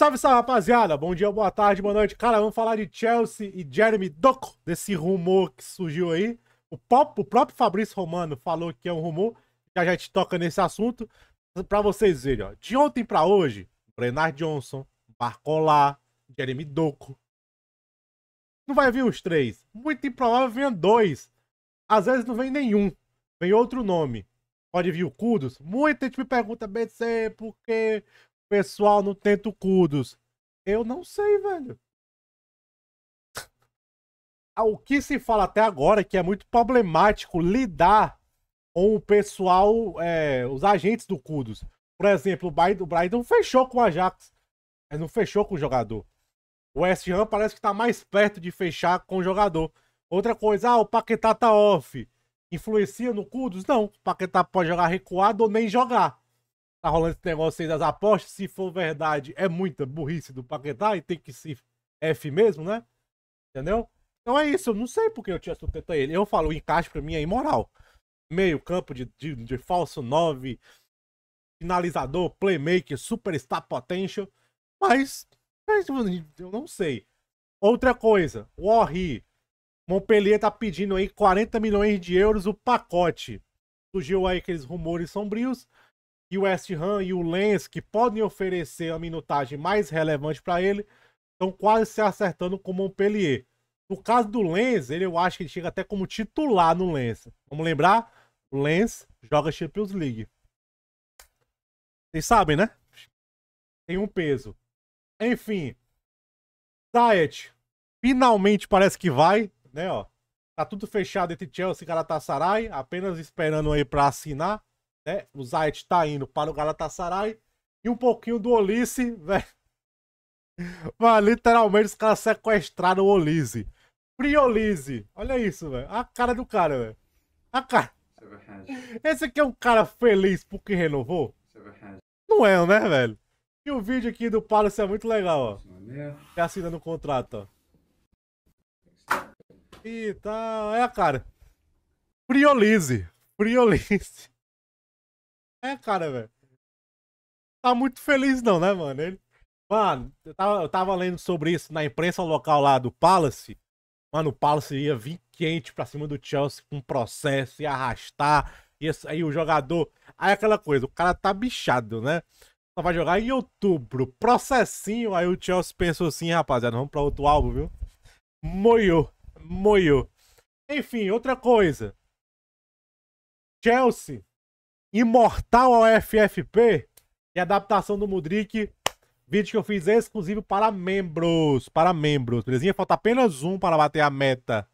Salve, salve, rapaziada. Bom dia, boa tarde, boa noite. Cara, vamos falar de Chelsea e Jeremy Doku, desse rumor que surgiu aí. O, o próprio Fabrício Romano falou que é um rumor. Já já te toca nesse assunto. Pra vocês verem, ó. De ontem pra hoje, Brenard Johnson, Barcolá, Jeremy Doku. Não vai vir os três. Muito improvável venha dois. Às vezes não vem nenhum. Vem outro nome. Pode vir o Kudos. Muita gente me pergunta, BC, por que pessoal no Tento Cudos? Eu não sei, velho. o que se fala até agora é que é muito problemático lidar com o pessoal, é, os agentes do Cudos. Por exemplo, o brydon fechou com o Ajax, é, não fechou com o jogador. O West Ham parece que está mais perto de fechar com o jogador. Outra coisa, ah, o Paquetá tá off. Influencia no Cudos? Não, o Paquetá pode jogar recuado ou nem jogar tá rolando esse negócio aí das apostas, se for verdade, é muita burrice do Paquetá e tem que ser F mesmo, né? Entendeu? Então é isso, eu não sei porque eu tinha sustentado ele. Eu falo, o encaixe pra mim é imoral. Meio campo de, de, de falso 9, finalizador, playmaker, superstar potential, mas, mas eu não sei. Outra coisa, o Orri, Montpellier tá pedindo aí 40 milhões de euros o pacote. Surgiu aí aqueles rumores sombrios e o West Ham e o Lens, que podem oferecer a minutagem mais relevante para ele, estão quase se acertando com o Montpellier. No caso do Lens, ele eu acho que ele chega até como titular no Lens. Vamos lembrar? O Lens joga Champions League. Vocês sabem, né? Tem um peso. Enfim. Zayet finalmente parece que vai, né, ó. Tá tudo fechado entre Chelsea e Galatasaray, apenas esperando aí para assinar né? O Zayt tá indo para o Galatasaray e um pouquinho do Olise, velho. Né? Mas literalmente os caras sequestraram o Olise. Friolise. Olha isso, velho. A cara do cara, velho. A cara. É Esse aqui é um cara feliz porque renovou? é Não é, né, velho? E o vídeo aqui do Palace é muito legal, ó. Tá assinando o contrato, ó. E tal. Tá... É a cara. Friolise. Friolise. É, cara, velho. Tá muito feliz, não, né, mano? Ele... Mano, eu tava, eu tava lendo sobre isso na imprensa local lá do Palace. Mano, o Palace ia vir quente pra cima do Chelsea com um processo, ia arrastar. E aí o jogador. Aí aquela coisa, o cara tá bichado, né? Só vai jogar em outubro. Processinho. Aí o Chelsea pensou assim, rapaziada, vamos pra outro álbum, viu? Moio, moio, Enfim, outra coisa. Chelsea Imortal ao FFP e adaptação do Mudrik. Vídeo que eu fiz exclusivo para membros. Para membros, belezinha? Falta apenas um para bater a meta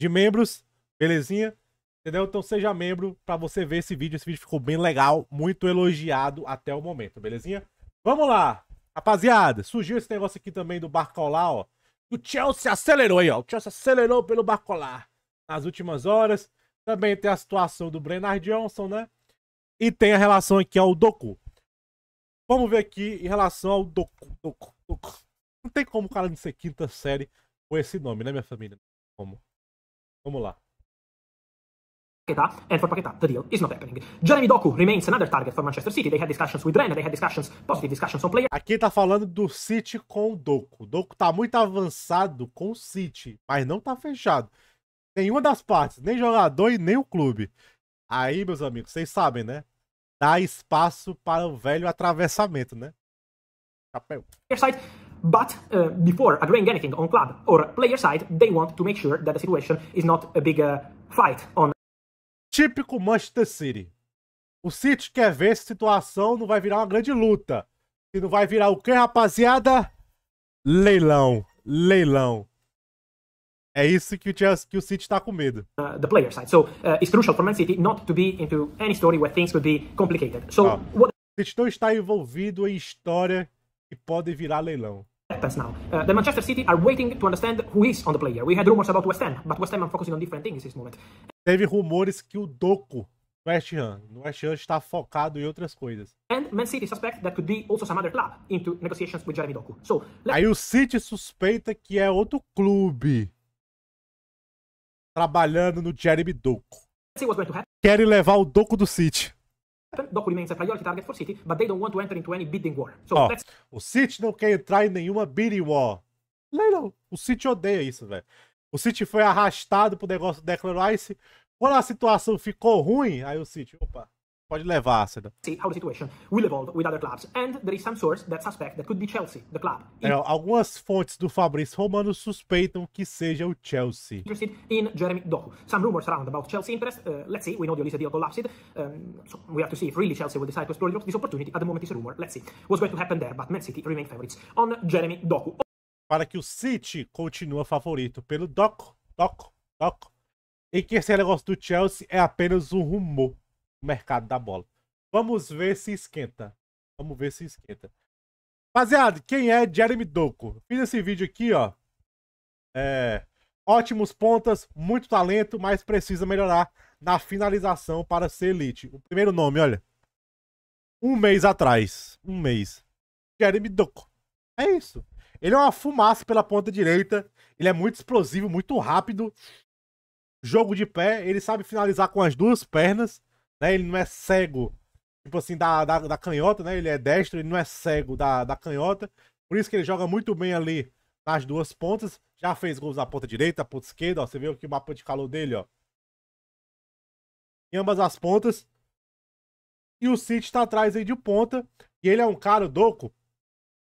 de membros, belezinha? Entendeu? Então seja membro para você ver esse vídeo. Esse vídeo ficou bem legal, muito elogiado até o momento, belezinha? Vamos lá! Rapaziada, surgiu esse negócio aqui também do Barcolá, ó. O Chelsea acelerou aí, ó. O Chelsea acelerou pelo Barcolá nas últimas horas. Também tem a situação do Brenard Johnson, né? E tem a relação aqui ao Doku. Vamos ver aqui em relação ao Doku. Doku, Doku. Não tem como o cara não ser quinta série com esse nome, né, minha família? Como? Vamos lá. Paquetá, and é for Paquetá, the deal is not happening. Jeremy Doku remains another target for Manchester City. They had discussions with Renner, they had discussions, positive discussions on players. Aqui tá falando do City com o Doku. Doku tá muito avançado com o City, mas não tá fechado. Nenhuma das partes, nem jogador e nem o clube. Aí, meus amigos, vocês sabem, né? dá espaço para o velho atravessamento, né? Chapéu. But uh, before agreeing anything on club or player side, they want to make sure that the situation is not a big uh, fight on. Típico Manchester City. O City quer ver se a situação não vai virar uma grande luta. E não vai virar o quê, rapaziada? Leilão. Leilão. É isso que o, Chelsea, que o City está com medo. Uh, the player side. So uh, it's crucial for Man City not to be into any story where things would be complicated. So ah. what City não está envolvido em história que pode virar leilão. happens now. Uh, the Manchester City are waiting to understand who is on the player. We had rumors about West Ham, but West Ham are focusing on different things this moment. Teve rumores que o Doku West Ham. West Ham está focado em outras coisas. And Man City suspect that could be also some other club into negotiations with Jeremy Doku. So, Aí o City suspeita que é outro clube trabalhando no Jeremy Doku. É Querem levar o Doku do City. É o City não quer entrar em nenhuma bidding war. Leilão. O City odeia isso, velho. O City foi arrastado pro negócio do Declan Rice. Quando a situação ficou ruim, aí o City, opa, Pode levar, Seda. See how the situation will evolve with other clubs. And there is some source that suspect that could be Chelsea, the club. É, algumas fontes do Fabrício Romano suspeitam que seja o Chelsea. Interested in Jeremy Doku. Some rumors around about Chelsea interest. Uh, let's see. We know the Olisa deal collapsed. Um, so we have to see if really Chelsea will decide to explore this opportunity. At the moment, a rumor. Let's see what's going to happen there. But Man City remain favorites on Jeremy Doku. Para que o City continue favorito pelo Doku, Doku, Doku. E que esse negócio do Chelsea é apenas um rumor mercado da bola. Vamos ver se esquenta. Vamos ver se esquenta. Rapaziada, quem é Jeremy Doku? Fiz esse vídeo aqui, ó. É, ótimos pontas, muito talento, mas precisa melhorar na finalização para ser elite. O primeiro nome, olha. Um mês atrás. Um mês. Jeremy Doku. É isso. Ele é uma fumaça pela ponta direita. Ele é muito explosivo, muito rápido. Jogo de pé. Ele sabe finalizar com as duas pernas né? Ele não é cego, tipo assim, da, da, da canhota, né? Ele é destro, ele não é cego da, da canhota. Por isso que ele joga muito bem ali nas duas pontas. Já fez gols na ponta direita, ponta esquerda, ó. Você viu que o mapa de calor dele, ó. Em ambas as pontas. E o City tá atrás aí de ponta. E ele é um cara, Doco,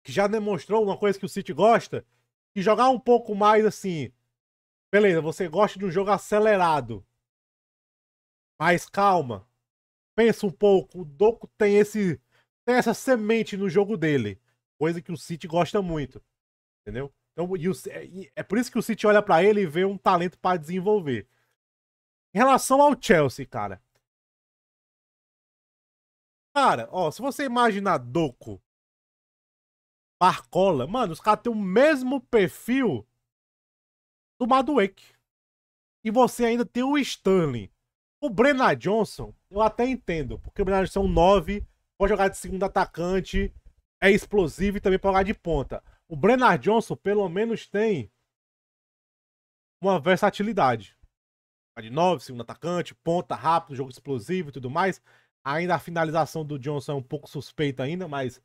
que já demonstrou uma coisa que o City gosta. E jogar um pouco mais assim. Beleza, você gosta de um jogo acelerado. Mas calma pensa um pouco, o Doku tem esse tem essa semente no jogo dele, coisa que o City gosta muito, entendeu? Então, o, é, é por isso que o City olha para ele e vê um talento para desenvolver. Em relação ao Chelsea, cara. Cara, ó, se você imaginar Doku, Barcola, mano, os caras têm o mesmo perfil do Madueck. E você ainda tem o Stanley. O Brenna Johnson eu até entendo, porque o Bernardo são é nove, pode jogar de segundo atacante, é explosivo e também pode jogar de ponta. O Bernard Johnson, pelo menos, tem uma versatilidade. De nove, segundo atacante, ponta, rápido, jogo explosivo e tudo mais. Ainda a finalização do Johnson é um pouco suspeita ainda, mas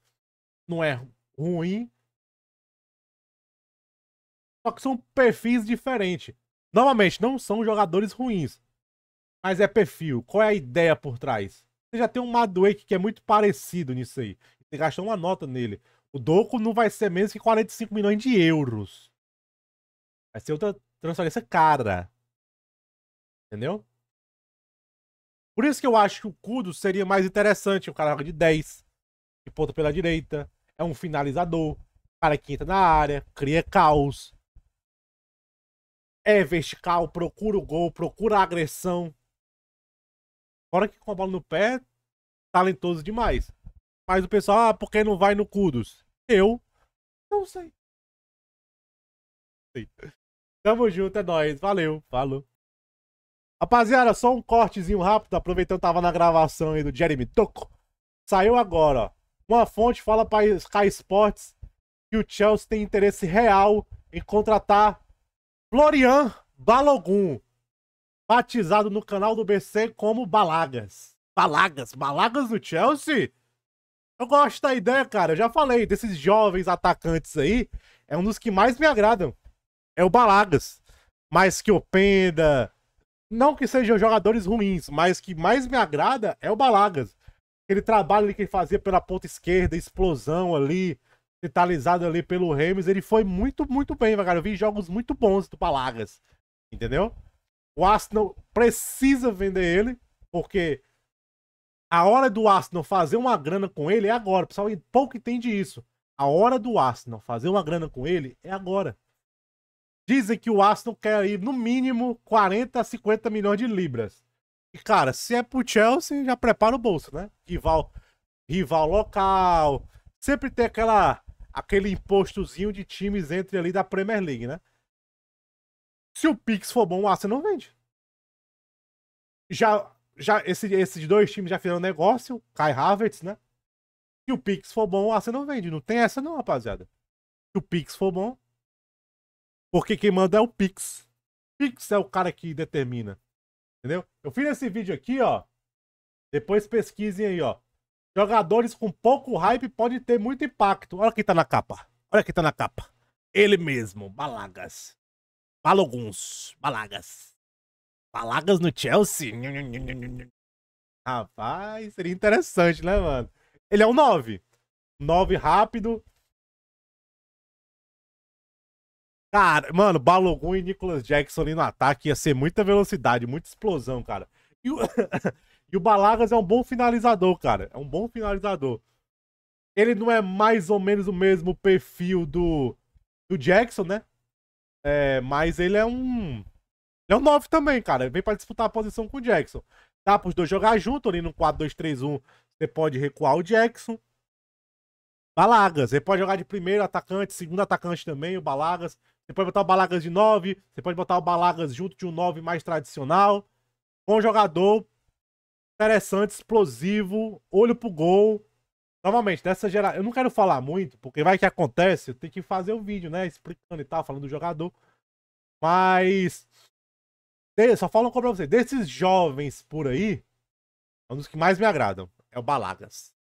não é ruim. Só que são perfis diferentes. Novamente, não são jogadores ruins. Mas é perfil. Qual é a ideia por trás? Você já tem um Madwake que é muito parecido nisso aí. Você gastou uma nota nele. O Doku não vai ser menos que 45 milhões de euros. Vai ser outra transferência cara. Entendeu? Por isso que eu acho que o Kudo seria mais interessante. O cara joga de 10, de ponta pela direita, é um finalizador, cara que entra na área, cria caos. É vertical, procura o gol, procura a agressão. Fora que com a bola no pé, talentoso demais. Mas o pessoal, ah, por que não vai no Kudos? Eu não sei. Tamo junto, é nóis. Valeu, falou. Rapaziada, só um cortezinho rápido, aproveitando que tava na gravação aí do Jeremy Toco. Saiu agora, ó. Uma fonte fala para Sky Sports que o Chelsea tem interesse real em contratar Florian Balogun, batizado no canal do BC como Balagas. Balagas, Balagas do Chelsea? Eu gosto da ideia, cara. Eu já falei, desses jovens atacantes aí, é um dos que mais me agradam. É o Balagas. Mais que o Penda. Não que sejam jogadores ruins, mas que mais me agrada é o Balagas. Aquele trabalho ali que ele fazia pela ponta esquerda, explosão ali, vitalizado ali pelo Remes, ele foi muito, muito bem, cara. Eu vi jogos muito bons do Balagas. Entendeu? O Arsenal precisa vender ele, porque a hora do Arsenal fazer uma grana com ele é agora. O pessoal pouco entende isso. A hora do Arsenal fazer uma grana com ele é agora. Dizem que o Arsenal quer ir no mínimo 40 a 50 milhões de libras. E, cara, se é pro Chelsea, já prepara o bolso, né? Rival, rival local. Sempre tem aquela, aquele impostozinho de times entre ali da Premier League, né? Se o Pix for bom, o Arsenal vende. Já, já esse, esses dois times já fizeram negócio, Kai Havertz, né? Se o Pix for bom, o Arsenal vende. Não tem essa não, rapaziada. Se o Pix for bom, porque quem manda é o Pix. Pix é o cara que determina. Entendeu? Eu fiz esse vídeo aqui, ó. Depois pesquisem aí, ó. Jogadores com pouco hype podem ter muito impacto. Olha quem tá na capa. Olha quem tá na capa. Ele mesmo, Balagas. Baloguns. Balagas. Balagas no Chelsea? Rapaz, seria interessante, né, mano? Ele é um 9. 9 rápido. Cara, mano, Balogun e Nicholas Jackson ali no ataque ia ser muita velocidade, muita explosão, cara. E o, e o Balagas é um bom finalizador, cara. É um bom finalizador. Ele não é mais ou menos o mesmo perfil do, do Jackson, né? É, mas ele é um. Ele é um 9 também, cara. Ele vem para disputar a posição com o Jackson. Dá para os dois jogar junto ali no 4-2-3-1. Você pode recuar o Jackson. Balagas. Você pode jogar de primeiro atacante, segundo atacante também, o Balagas. Você pode botar o Balagas de 9. Você pode botar o Balagas junto de um 9 mais tradicional. Bom jogador. Interessante, explosivo. Olho pro gol. Novamente, dessa geração. Eu não quero falar muito, porque vai que acontece, eu tenho que fazer o um vídeo, né? Explicando e tal, falando do jogador. Mas. Só falam pra você. Desses jovens por aí, é um dos que mais me agradam. É o Balagas.